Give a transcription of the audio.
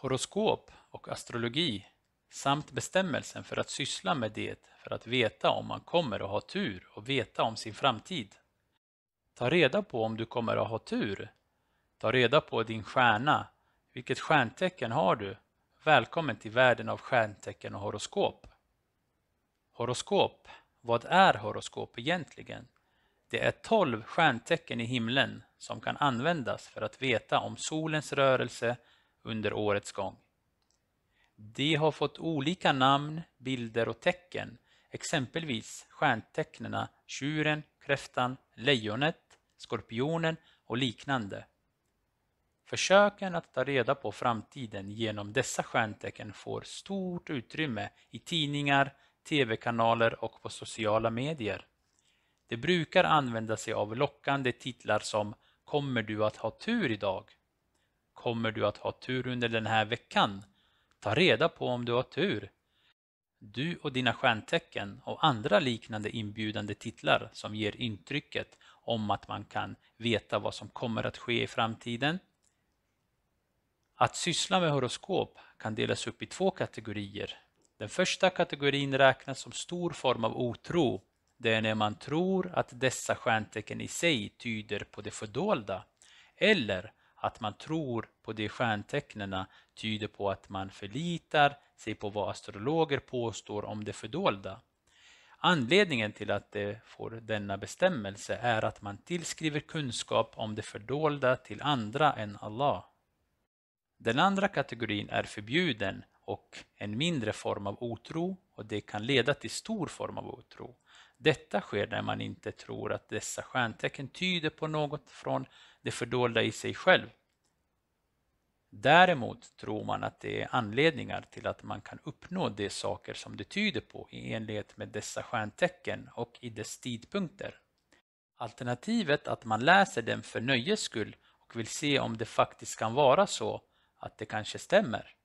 horoskop och astrologi samt bestämmelsen för att syssla med det för att veta om man kommer att ha tur och veta om sin framtid. Ta reda på om du kommer att ha tur. Ta reda på din stjärna. Vilket stjärntecken har du? Välkommen till världen av stjärntecken och horoskop. Horoskop. Vad är horoskop egentligen? Det är tolv stjärntecken i himlen som kan användas för att veta om solens rörelse, under årets gång. De har fått olika namn, bilder och tecken, exempelvis stjärntecknena tjuren, kräftan, lejonet, skorpionen och liknande. Försöken att ta reda på framtiden genom dessa stjärntecken får stort utrymme i tidningar, tv-kanaler och på sociala medier. De brukar använda sig av lockande titlar som ”Kommer du att ha tur idag?” kommer du att ha tur under den här veckan. Ta reda på om du har tur. Du och dina stjärntecken och andra liknande inbjudande titlar som ger intrycket om att man kan veta vad som kommer att ske i framtiden. Att syssla med horoskop kan delas upp i två kategorier. Den första kategorin räknas som stor form av otro. Det är när man tror att dessa stjärntecken i sig tyder på det fördolda eller att man tror på de stjärntecknen tyder på att man förlitar sig på vad astrologer påstår om det fördolda. Anledningen till att de får denna bestämmelse är att man tillskriver kunskap om det fördolda till andra än Allah. Den andra kategorin är förbjuden och en mindre form av otro och det kan leda till stor form av otro. Detta sker när man inte tror att dessa stjärntecken tyder på något från det fördolda i sig själv. Däremot tror man att det är anledningar till att man kan uppnå de saker som det tyder på i enlighet med dessa stjärntecken och i dess tidpunkter. Alternativet att man läser den för nöjes skull och vill se om det faktiskt kan vara så att det kanske stämmer.